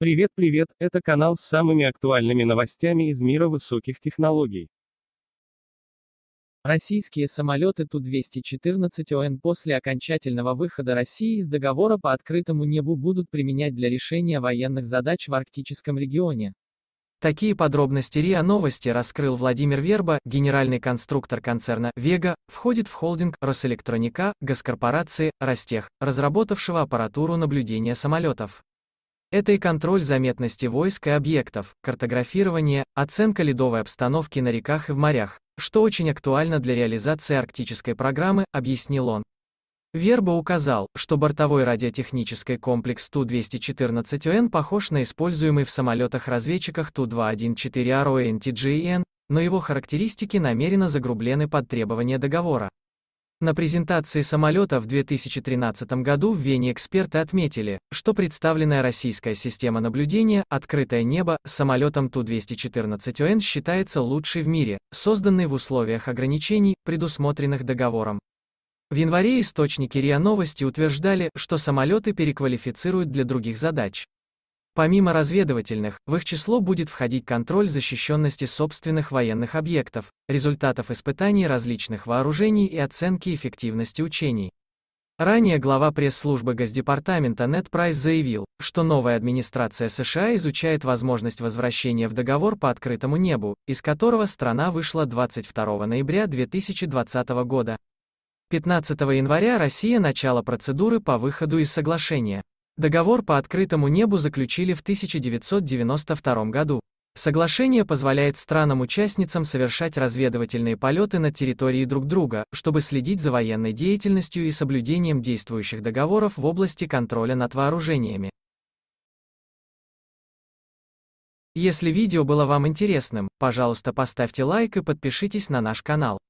Привет, привет, это канал с самыми актуальными новостями из мира высоких технологий. Российские самолеты Ту-214 ОН после окончательного выхода России из договора по открытому небу будут применять для решения военных задач в арктическом регионе. Такие подробности РИА Новости раскрыл Владимир Верба, генеральный конструктор концерна «Вега», входит в холдинг «Росэлектроника», госкорпорации «Ростех», разработавшего аппаратуру наблюдения самолетов. Это и контроль заметности войск и объектов, картографирование, оценка ледовой обстановки на реках и в морях, что очень актуально для реализации арктической программы, объяснил он. Верба указал, что бортовой радиотехнический комплекс Ту-214ОН похож на используемый в самолетах-разведчиках Ту-214 RONTGN, но его характеристики намеренно загрублены под требования договора. На презентации самолета в 2013 году в Вене эксперты отметили, что представленная российская система наблюдения «Открытое небо» с самолетом Ту-214ОН считается лучшей в мире, созданной в условиях ограничений, предусмотренных договором. В январе источники РИА Новости утверждали, что самолеты переквалифицируют для других задач. Помимо разведывательных, в их число будет входить контроль защищенности собственных военных объектов, результатов испытаний различных вооружений и оценки эффективности учений. Ранее глава пресс-службы Госдепартамента Нед Прайс заявил, что новая администрация США изучает возможность возвращения в договор по открытому небу, из которого страна вышла 22 ноября 2020 года. 15 января Россия начала процедуры по выходу из соглашения. Договор по открытому небу заключили в 1992 году. Соглашение позволяет странам-участницам совершать разведывательные полеты на территории друг друга, чтобы следить за военной деятельностью и соблюдением действующих договоров в области контроля над вооружениями. Если видео было вам интересным, пожалуйста поставьте лайк и подпишитесь на наш канал.